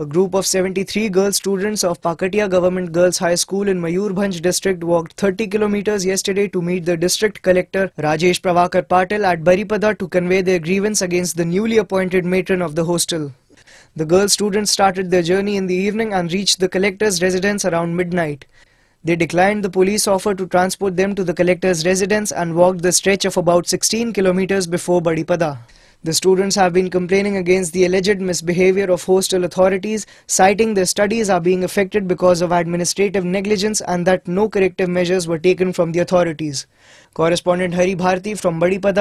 A group of 73 girl students of Pakatia Government Girls High School in Mayurbhanj district walked 30 kilometers yesterday to meet the district collector Rajesh Pravakar Patil at Baripada to convey their grievance against the newly appointed matron of the hostel. The girl students started their journey in the evening and reached the collector's residence around midnight. They declined the police offer to transport them to the collector's residence and walked the stretch of about 16 kilometers before Baripada. The students have been complaining against the alleged misbehavior of hostel authorities, citing their studies are being affected because of administrative negligence and that no corrective measures were taken from the authorities. Correspondent Hari Bharti from Badipada